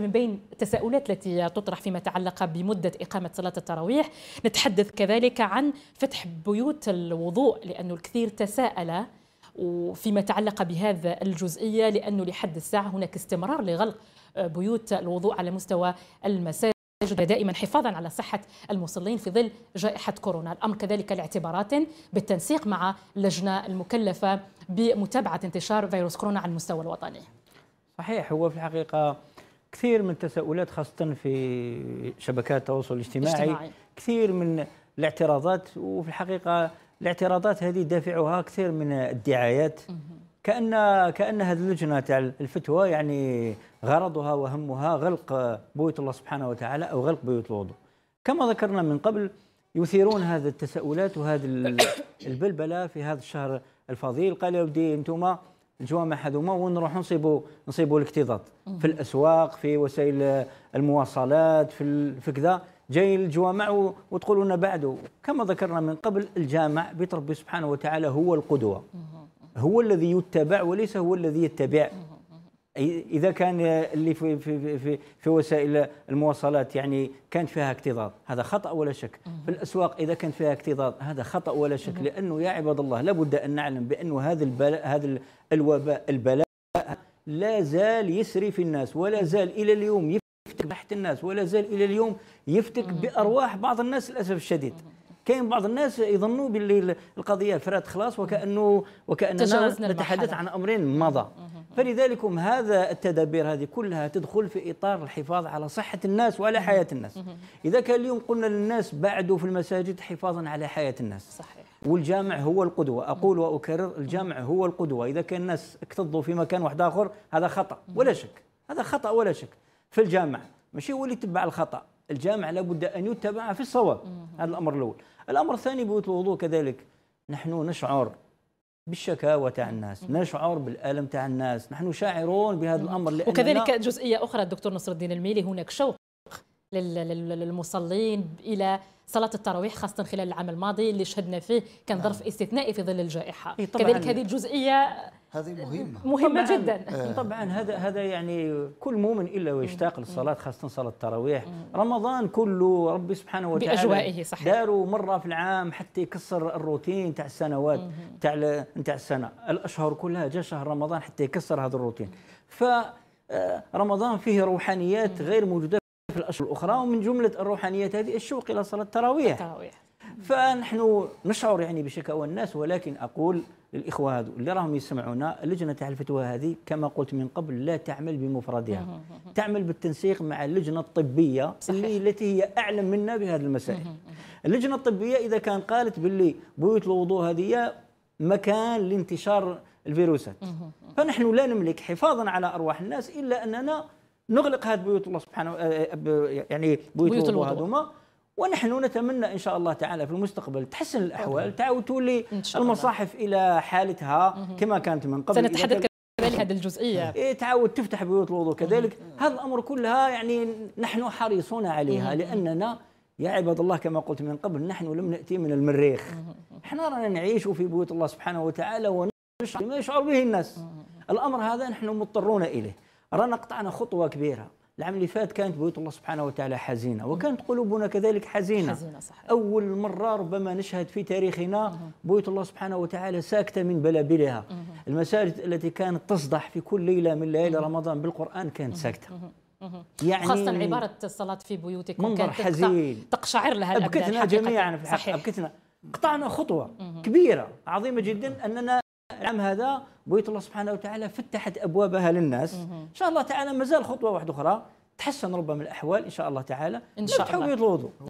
من بين التساؤلات التي تطرح فيما يتعلق بمدة إقامة صلاة التراويح نتحدث كذلك عن فتح بيوت الوضوء لأن الكثير تساءل وفيما يتعلق بهذا الجزئية لأنه لحد الساعة هناك استمرار لغلق بيوت الوضوء على مستوى المساجد دائما حفاظا على صحة المصلين في ظل جائحة كورونا الأمر كذلك لاعتبارات بالتنسيق مع اللجنة المكلفة بمتابعة انتشار فيروس كورونا على المستوى الوطني صحيح هو في الحقيقة كثير من التساؤلات خاصة في شبكات التواصل الاجتماعي اجتماعي. كثير من الاعتراضات وفي الحقيقة الاعتراضات هذه دافعها كثير من الدعايات كأن كأن هذه اللجنة تاع الفتوى يعني غرضها وهمها غلق بيوت الله سبحانه وتعالى أو غلق بيوت الوضوء كما ذكرنا من قبل يثيرون هذه التساؤلات وهذه البلبلة في هذا الشهر الفضيل قال يا ودي أنتم الجوامع هذوما ونروحوا نصيبوا نصيبوا الاكتظاظ في الاسواق في وسائل المواصلات في في كذا جاي الجوامع وتقولوا لنا بعد كما ذكرنا من قبل الجامع بيت ربي سبحانه وتعالى هو القدوه هو الذي يتبع وليس هو الذي يتبع اذا كان اللي في في في, في وسائل المواصلات يعني كان فيها اكتظاظ هذا خطا ولا شك في الاسواق اذا كان فيها اكتظاظ هذا خطا ولا شك لانه يا عباد الله لابد ان نعلم بانه هذا البلاء هذا الوباء البلاء لا زال يسري في الناس ولا زال الى اليوم يفتك تحت الناس ولا زال الى اليوم يفتك بارواح بعض الناس للاسف الشديد كاين بعض الناس يظنوا باللي القضيه فرات خلاص وكانه وكاننا نعم، نتحدث عن امرين مضى فلذلك هذا التدابير هذه كلها تدخل في اطار الحفاظ على صحه الناس وعلى حياه الناس اذا كان اليوم قلنا للناس بعدوا في المساجد حفاظا على حياه الناس صحيح والجامع هو القدوة أقول وأكرر الجامع هو القدوة إذا كان الناس اكتظوا في مكان واحد آخر هذا خطأ ولا شك هذا خطأ ولا شك في الجامع ماشي هو اللي يتبع الخطأ الجامع لابد أن يتبع في الصواب هذا الأمر الأول الأمر الثاني بيوت الوضوء كذلك نحن نشعر بالشكاوى تاع الناس نشعر بالالم تاع الناس نحن شاعرون بهذا الامر وكذلك جزئيه اخرى الدكتور نصر الدين الميلي هناك شوق للمصلين الى صلاه التراويح خاصه خلال العام الماضي اللي شهدنا فيه كان ظرف نعم. استثنائي في ظل الجائحه كذلك هذه الجزئيه هذه مهمه مهمه طبعاً جدا آه. طبعا هذا هذا يعني كل مؤمن الا ويشتاق للصلاه خاصه صلاه التراويح رمضان كله ربي سبحانه وتعالى باجوائه صحيح داروا مره في العام حتى يكسر الروتين تاع السنوات تاع تاع السنه الاشهر كلها جاء شهر رمضان حتى يكسر هذا الروتين ف آه، رمضان فيه روحانيات غير موجوده الأشهر الأخرى ومن جملة الروحانيات هذه الشوق إلى صلاة التراويح التراويح فنحن نشعر يعني بشكاوى الناس ولكن أقول للإخوة هذو اللي راهم يسمعونا اللجنة تاع الفتوى هذه كما قلت من قبل لا تعمل بمفردها تعمل بالتنسيق مع اللجنة الطبية صحيح. اللي التي هي أعلم منا بهذه المسائل اللجنة الطبية إذا كان قالت باللي بيوت الوضوء هذه مكان لانتشار الفيروسات فنحن لا نملك حفاظا على أرواح الناس إلا أننا نغلق هذه بيوت الله سبحانه آه، آه، يعني بيوت, بيوت الوضوء هذوما ونحن نتمنى ان شاء الله تعالى في المستقبل تحسن الاحوال تعود تولي المصاحف الى حالتها كما كانت من قبل سنتحدث كذلك هذه الجزئيه إيه تعود تفتح بيوت الوضوء كذلك هذا الامر كلها يعني نحن حريصون عليها لاننا يا عباد الله كما قلت من قبل نحن لم ناتي من المريخ احنا رانا نعيش في بيوت الله سبحانه وتعالى ونشعر بما يشعر به الناس الامر هذا نحن مضطرون اليه رانا قطعنا خطوه كبيره العام اللي فات كانت بيوت الله سبحانه وتعالى حزينه وكانت قلوبنا كذلك حزينه, حزينة صحيح. اول مره ربما نشهد في تاريخنا بيوت الله سبحانه وتعالى ساكته من بلابلها المساجد التي كانت تصدح في كل ليله من ليالي رمضان بالقران كانت ساكته يعني خاصة عبارة الصلاة في بيوتكم منظر حزين تقشعر لها أبكتنا جميعا في الحق أبكتنا قطعنا خطوة كبيرة عظيمة جدا أننا العام هذا بيوت الله سبحانه وتعالى فتحت ابوابها للناس ان شاء الله تعالى مازال خطوه واحده اخرى تحسن ربما الاحوال ان شاء الله تعالى ان شاء الله